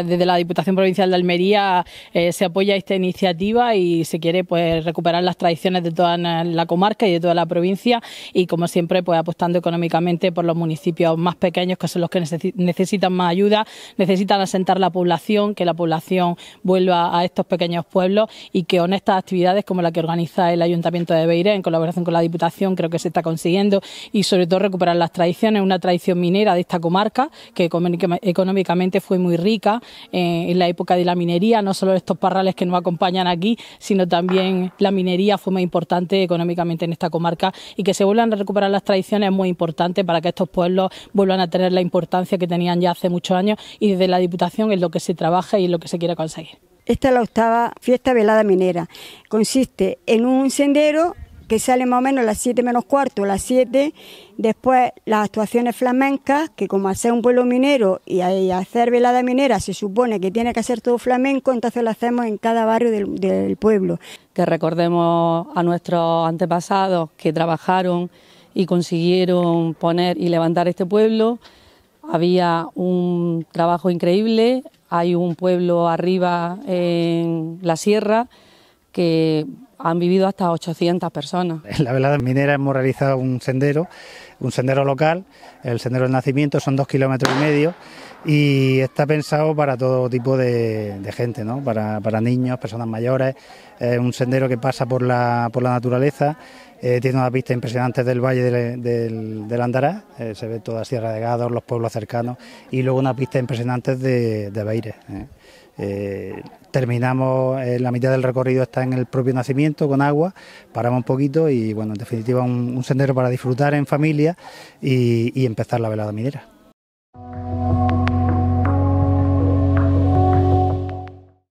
Desde la Diputación Provincial de Almería eh, se apoya esta iniciativa y se quiere pues recuperar las tradiciones de toda la comarca y de toda la provincia y como siempre pues apostando económicamente por los municipios más pequeños que son los que necesitan más ayuda, necesitan asentar la población, que la población vuelva a estos pequeños pueblos y que honestas actividades como la que organiza el Ayuntamiento de Beiré en colaboración con la Diputación creo que se está consiguiendo y sobre todo recuperar las tradiciones, una tradición minera de esta comarca que económicamente fue muy rica eh, en la época de la minería, no solo estos parrales que nos acompañan aquí, sino también la minería fue muy importante económicamente en esta comarca y que se vuelvan a recuperar las tradiciones es muy importante para que estos pueblos vuelvan a tener la importancia que tenían ya hace muchos años y desde la Diputación es lo que se trabaja y es lo que se quiere conseguir. Esta es la octava fiesta velada minera. Consiste en un sendero que sale más o menos a las 7 menos cuarto, ...a las 7. Después las actuaciones flamencas, que como al un pueblo minero y hacer velada minera se supone que tiene que ser todo flamenco, entonces lo hacemos en cada barrio del pueblo. Que recordemos a nuestros antepasados que trabajaron y consiguieron poner y levantar este pueblo. Había un trabajo increíble, hay un pueblo arriba en la sierra que han vivido hasta 800 personas. En la velada minera hemos realizado un sendero, un sendero local, el sendero del nacimiento, son dos kilómetros y medio y está pensado para todo tipo de, gente, ¿no? para, niños, personas mayores, un sendero que pasa por por la naturaleza eh, tiene una pista impresionante del valle del, Andará, eh, se ve toda Sierra de Gados, los pueblos cercanos y luego una pista impresionante de, de Beire. Eh. terminamos, la mitad del recorrido está en el propio nacimiento con agua, paramos un poquito y bueno, en definitiva un, sendero para disfrutar en familia y empezar la velada minera.